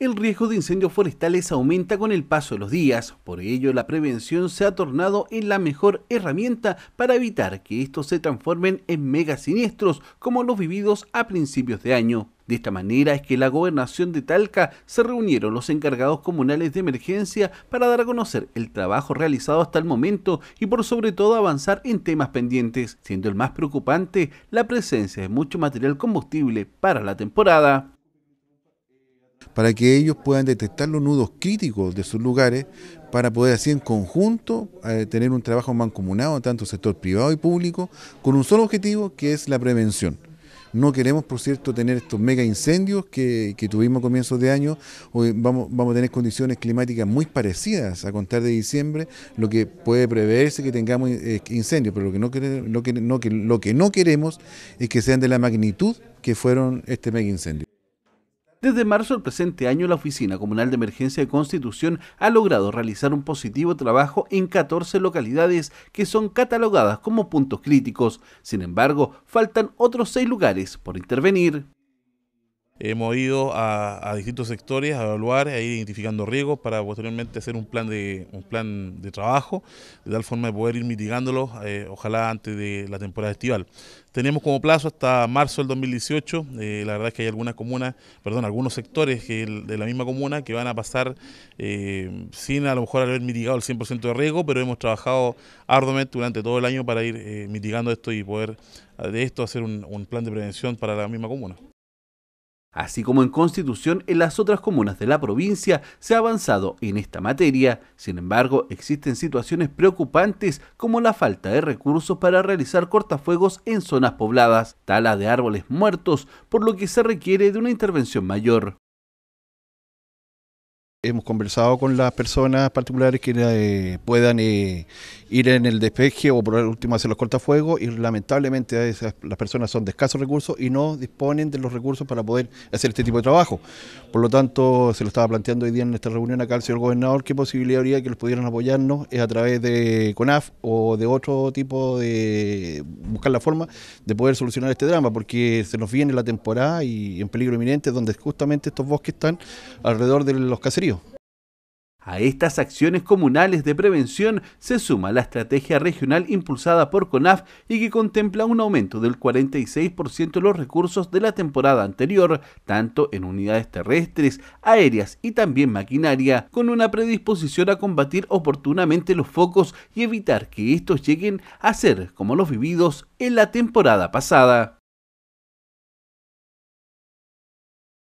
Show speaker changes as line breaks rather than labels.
el riesgo de incendios forestales aumenta con el paso de los días, por ello la prevención se ha tornado en la mejor herramienta para evitar que estos se transformen en mega siniestros como los vividos a principios de año. De esta manera es que la gobernación de Talca se reunieron los encargados comunales de emergencia para dar a conocer el trabajo realizado hasta el momento y por sobre todo avanzar en temas pendientes, siendo el más preocupante la presencia de mucho material combustible para la temporada
para que ellos puedan detectar los nudos críticos de sus lugares para poder así en conjunto eh, tener un trabajo mancomunado, tanto sector privado y público, con un solo objetivo que es la prevención. No queremos, por cierto, tener estos mega incendios que, tuvimos a comienzos de año. Hoy vamos, vamos a tener condiciones climáticas muy parecidas a contar de diciembre, lo que puede preverse que tengamos eh, incendios, pero lo que, no queremos, lo, que, no, que, lo que no queremos es que sean de la magnitud que fueron este mega incendio.
Desde marzo del presente año, la Oficina Comunal de Emergencia de Constitución ha logrado realizar un positivo trabajo en 14 localidades que son catalogadas como puntos críticos.
Sin embargo, faltan otros seis lugares por intervenir. Hemos ido a, distintos sectores a evaluar, a ir identificando riesgos para posteriormente hacer un plan de, un plan de trabajo, de tal forma de poder ir mitigándolos, eh, ojalá antes de la temporada estival. Tenemos como plazo hasta marzo del 2018. Eh, la verdad es que hay algunas comunas, perdón, algunos sectores de la misma comuna que van a pasar eh, sin a lo mejor haber mitigado el 100% de riesgo, pero hemos trabajado arduamente durante todo el año para ir mitigando esto y poder de esto hacer un plan de prevención para la misma comuna.
Así como en Constitución, en las otras comunas de la provincia se ha avanzado en esta materia. Sin embargo, existen situaciones preocupantes como la falta de recursos para realizar cortafuegos en zonas pobladas, tala de árboles muertos, por lo que se requiere de una intervención
mayor. Hemos conversado con las personas particulares que eh, puedan eh, ir en el despeje o por último hacer los cortafuegos y lamentablemente esas, las personas son de escasos recursos y no disponen de los recursos para poder hacer este tipo de trabajo. Por lo tanto, se lo estaba planteando hoy día en esta reunión acá al señor gobernador, qué posibilidad habría que los pudieran apoyarnos a través de CONAF o de otro tipo de buscar la forma de poder solucionar este drama, porque se nos viene la temporada y en peligro inminente donde justamente estos bosques están alrededor de los caseríos. A estas acciones comunales
de prevención se suma la estrategia regional impulsada por CONAF y que contempla un aumento del 46% de los recursos de la temporada anterior, tanto en unidades terrestres, aéreas y también maquinaria, con una predisposición a combatir oportunamente los focos y evitar que estos lleguen a ser como los vividos en la temporada pasada.